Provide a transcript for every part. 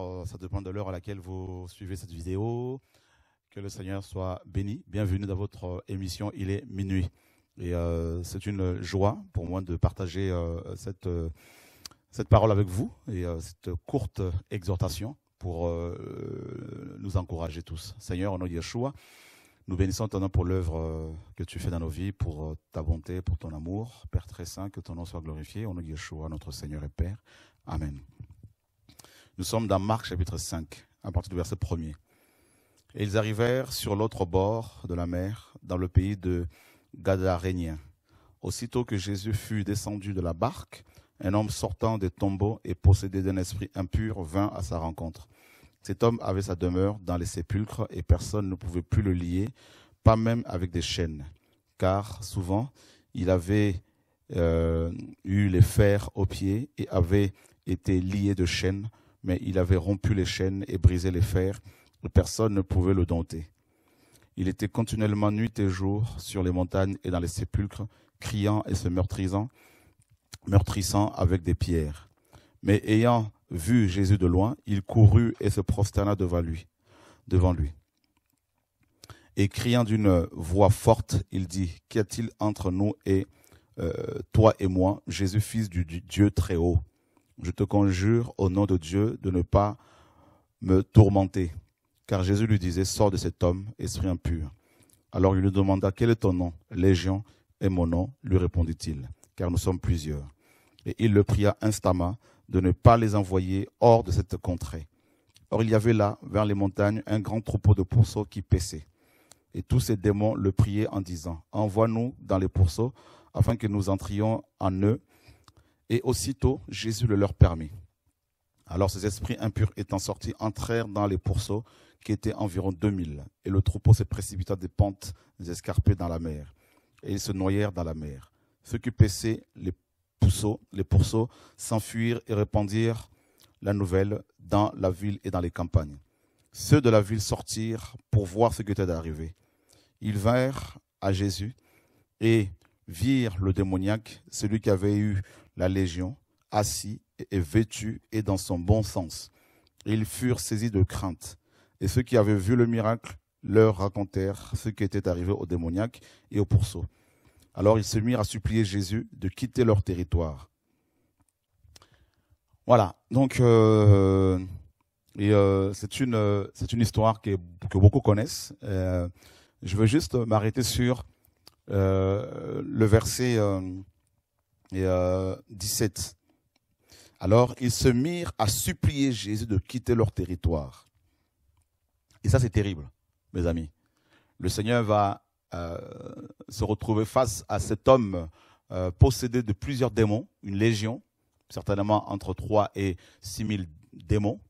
Euh, ça dépend de l'heure à laquelle vous suivez cette vidéo. Que le Seigneur soit béni. Bienvenue dans votre euh, émission, il est minuit. Et euh, c'est une joie pour moi de partager cette, cette parole avec vous et cette courte exhortation pour nous encourager tous. Seigneur, au nom de Yeshua, nous bénissons ton nom pour l'œuvre que tu fais dans nos vies, pour ta bonté, pour ton amour. Père très saint, que ton nom soit glorifié. Au nom de Yeshua, notre Seigneur et Père. Amen. Nous sommes dans Marc chapitre 5, à partir du verset 1 Et ils arrivèrent sur l'autre bord de la mer, dans le pays de Gadarénien. Aussitôt que Jésus fut descendu de la barque, un homme sortant des tombeaux et possédé d'un esprit impur vint à sa rencontre. Cet homme avait sa demeure dans les sépulcres et personne ne pouvait plus le lier, pas même avec des chaînes, car souvent il avait euh, eu les fers aux pieds et avait été lié de chaînes mais il avait rompu les chaînes et brisé les fers, et personne ne pouvait le dompter. Il était continuellement nuit et jour sur les montagnes et dans les sépulcres, criant et se meurtrissant, meurtrissant avec des pierres. Mais ayant vu Jésus de loin, il courut et se prosterna devant lui, devant lui. Et criant d'une voix forte, il dit, Qu'y a-t-il entre nous et euh, toi et moi, Jésus, fils du Dieu très haut je te conjure au nom de Dieu de ne pas me tourmenter. Car Jésus lui disait, sors de cet homme, esprit impur. Alors il lui demanda, quel est ton nom Légion et mon nom, lui répondit-il, car nous sommes plusieurs. Et il le pria instamment de ne pas les envoyer hors de cette contrée. Or il y avait là, vers les montagnes, un grand troupeau de pourceaux qui paissaient. Et tous ces démons le priaient en disant, envoie-nous dans les pourceaux, afin que nous entrions en eux et aussitôt, Jésus le leur permit. Alors ces esprits impurs étant sortis, entrèrent dans les pourceaux, qui étaient environ deux mille, et le troupeau se précipita des pentes escarpées dans la mer, et ils se noyèrent dans la mer. Ceux qui paissaient les pourceaux, les pourceaux s'enfuirent et répandirent la nouvelle dans la ville et dans les campagnes. Ceux de la ville sortirent pour voir ce qui était arrivé. Ils vinrent à Jésus et virent le démoniaque, celui qui avait eu la Légion, assis et vêtue et dans son bon sens. Ils furent saisis de crainte. Et ceux qui avaient vu le miracle leur racontèrent ce qui était arrivé aux démoniaques et aux pourceaux. Alors ils se mirent à supplier Jésus de quitter leur territoire. Voilà, donc euh, euh, c'est une, une, histoire que beaucoup connaissent. Euh, je veux juste m'arrêter sur le verset et, 17. Euh, Alors ils se mirent à supplier Jésus de quitter leur territoire. Et ça c'est terrible, mes amis. Le Seigneur va euh, se retrouver face à cet homme euh, possédé de plusieurs démons, une légion, certainement entre 3 et 6 000 démons.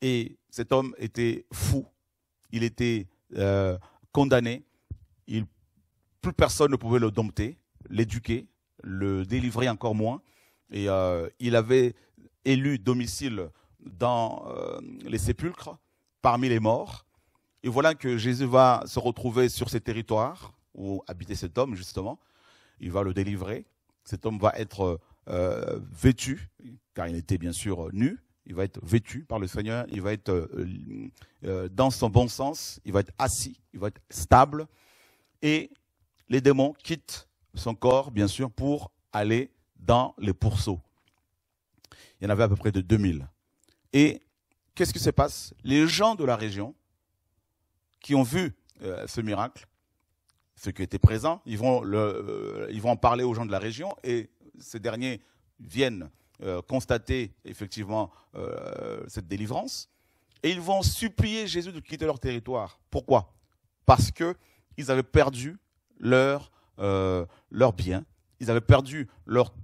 Et cet homme était fou, il était condamné, il, plus personne ne pouvait le dompter, l'éduquer, le délivrer encore moins. Et euh, il avait élu domicile dans euh, les sépulcres, parmi les morts. Et voilà que Jésus va se retrouver sur ces territoires où habitait cet homme, justement. Il va le délivrer. Cet homme va être euh, vêtu, car il était bien sûr nu. Il va être vêtu par le Seigneur. Il va être dans son bon sens. Il va être assis. Il va être stable. Et les démons quittent son corps, bien sûr, pour aller dans les pourceaux. Il y en avait à peu près de 2000. Et qu'est-ce qui se passe Les gens de la région qui ont vu euh, ce miracle, ceux qui étaient présents, ils vont, euh, ils vont en parler aux gens de la région et ces derniers viennent euh, constater effectivement cette délivrance et ils vont supplier Jésus de quitter leur territoire. Pourquoi Parce qu'ils avaient perdu leur euh, leurs biens, ils avaient perdu leurs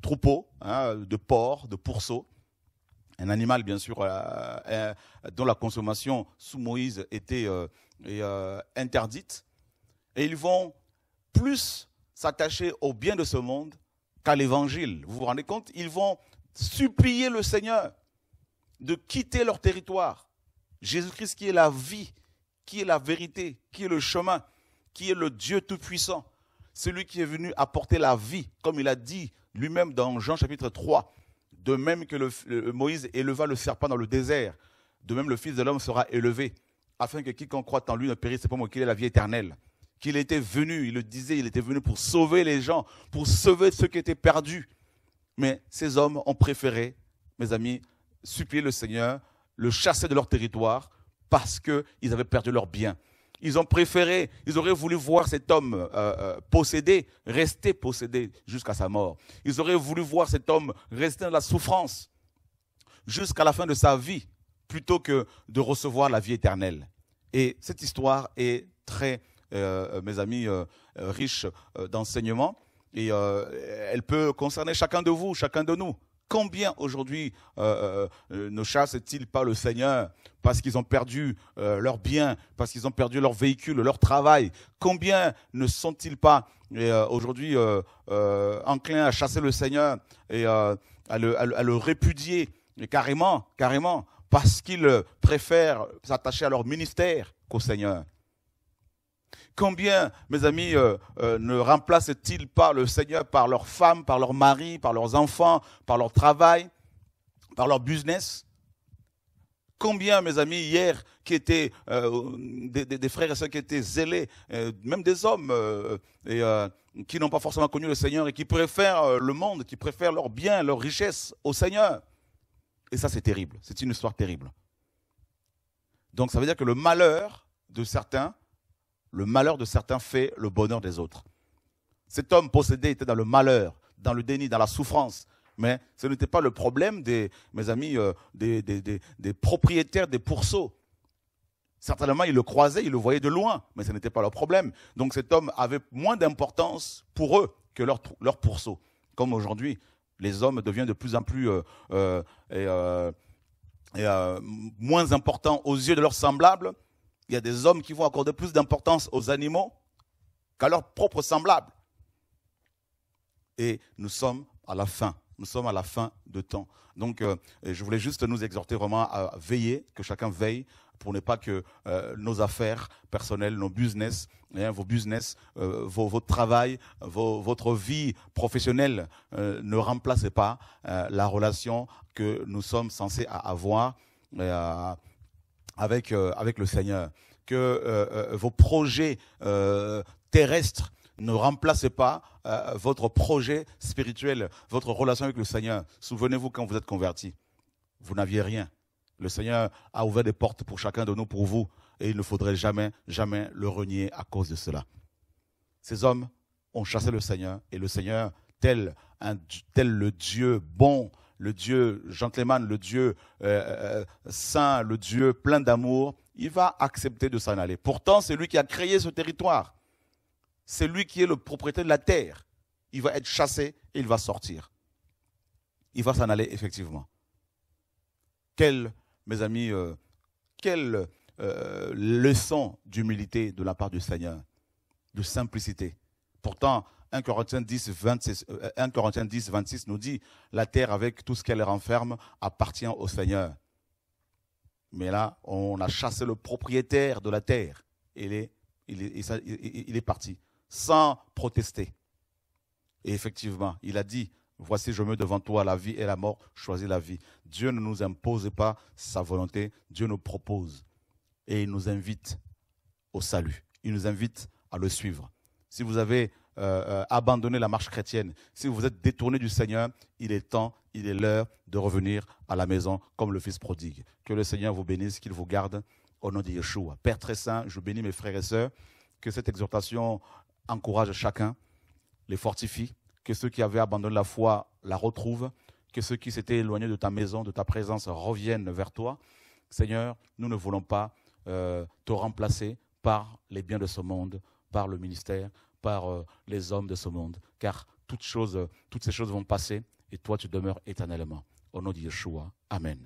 troupeaux hein, de porcs, de pourceaux, un animal bien sûr euh, euh, dont la consommation sous Moïse était interdite, et ils vont plus s'attacher au bien de ce monde qu'à l'évangile. Vous vous rendez compte Ils vont supplier le Seigneur de quitter leur territoire. Jésus-Christ qui est la vie, qui est la vérité, qui est le chemin, qui est le Dieu Tout-Puissant, celui qui est venu apporter la vie, comme il a dit lui-même dans Jean chapitre 3, de même que le, Moïse éleva le serpent dans le désert, de même le Fils de l'homme sera élevé, afin que quiconque croit en lui ne périsse pas, mais qu'il ait la vie éternelle. Qu'il était venu, il le disait, il était venu pour sauver les gens, pour sauver ceux qui étaient perdus. Mais ces hommes ont préféré, mes amis, supplier le Seigneur, le chasser de leur territoire, parce qu'ils avaient perdu leur bien. Ils ont préféré, ils auraient voulu voir cet homme euh, euh, possédé, rester possédé jusqu'à sa mort. Ils auraient voulu voir cet homme rester dans la souffrance jusqu'à la fin de sa vie, plutôt que de recevoir la vie éternelle. Et cette histoire est très, euh, mes amis, riche d'enseignements. Et elle peut concerner chacun de vous, chacun de nous. Combien aujourd'hui euh, euh, euh, ne chassent-ils pas le Seigneur parce qu'ils ont perdu leur leurs biens, parce qu'ils ont perdu leur véhicule, leur travail Combien ne sont-ils pas aujourd'hui enclins à chasser le Seigneur et à le, répudier carrément, carrément, parce qu'ils préfèrent s'attacher à leur ministère qu'au Seigneur Combien, mes amis, euh, euh, ne remplacent-ils pas le Seigneur par leurs femmes, par leurs maris, par leurs enfants, par leur travail, par leur business Combien, mes amis, hier, qui étaient euh, des, frères et sœurs qui étaient zélés, même des hommes, et, qui n'ont pas forcément connu le Seigneur et qui préfèrent le monde, qui préfèrent leur biens, leur richesses au Seigneur Et ça, c'est terrible. C'est une histoire terrible. Donc, ça veut dire que le malheur de certains le malheur de certains fait le bonheur des autres. Cet homme possédé était dans le malheur, dans le déni, dans la souffrance. Mais ce n'était pas le problème des, mes amis, euh, des, propriétaires des pourceaux. Certainement, ils le croisaient, ils le voyaient de loin, mais ce n'était pas leur problème. Donc cet homme avait moins d'importance pour eux que leurs pourceaux. Comme aujourd'hui, les hommes deviennent de plus en plus euh, euh, moins importants aux yeux de leurs semblables, il y a des hommes qui vont accorder plus d'importance aux animaux qu'à leurs propres semblables. Et nous sommes à la fin. Nous sommes à la fin de temps. Donc, euh, je voulais juste nous exhorter vraiment à veiller, que chacun veille pour ne pas que euh, nos affaires personnelles, nos business, hein, vos business, euh, votre travail, votre vie professionnelle ne remplacent pas la relation que nous sommes censés avoir. Euh, avec, le Seigneur. Que euh, euh, vos projets terrestres ne remplacent pas votre projet spirituel, votre relation avec le Seigneur. Souvenez-vous quand vous êtes converti, vous n'aviez rien. Le Seigneur a ouvert des portes pour chacun de nous, pour vous, et il ne faudrait jamais, jamais le renier à cause de cela. Ces hommes ont chassé le Seigneur, et le Seigneur, tel, un, tel le Dieu bon, le Dieu gentleman, le Dieu euh, euh, euh, saint, le Dieu plein d'amour, il va accepter de s'en aller. Pourtant, c'est lui qui a créé ce territoire. C'est lui qui est le propriétaire de la terre. Il va être chassé et il va sortir. Il va s'en aller, effectivement. Quelle, mes amis, quelle leçon d'humilité de la part du Seigneur, de simplicité. Pourtant, 1 Corinthiens 10, 26, euh, nous dit, la terre avec tout ce qu'elle renferme appartient au Seigneur. Mais là, on a chassé le propriétaire de la terre. Il est, il est, il est parti, sans protester. Et effectivement, il a dit, voici je mets devant toi la vie et la mort, choisis la vie. Dieu ne nous impose pas sa volonté, Dieu nous propose. Et il nous invite au salut, il nous invite à le suivre. Si vous avez euh, euh, abandonner la marche chrétienne, si vous êtes détourné du Seigneur, il est temps, il est l'heure de revenir à la maison comme le Fils prodigue. Que le Seigneur vous bénisse, qu'il vous garde au nom de Yeshua. Père très saint, je bénis mes frères et sœurs, que cette exhortation encourage chacun, les fortifie, que ceux qui avaient abandonné la foi la retrouvent, que ceux qui s'étaient éloignés de ta maison, de ta présence, reviennent vers toi. Seigneur, nous ne voulons pas euh, te remplacer par les biens de ce monde, par le ministère, par euh, les hommes de ce monde, car toutes, choses, euh, toutes ces choses vont passer et toi tu demeures éternellement. Au nom de Yeshua, Amen.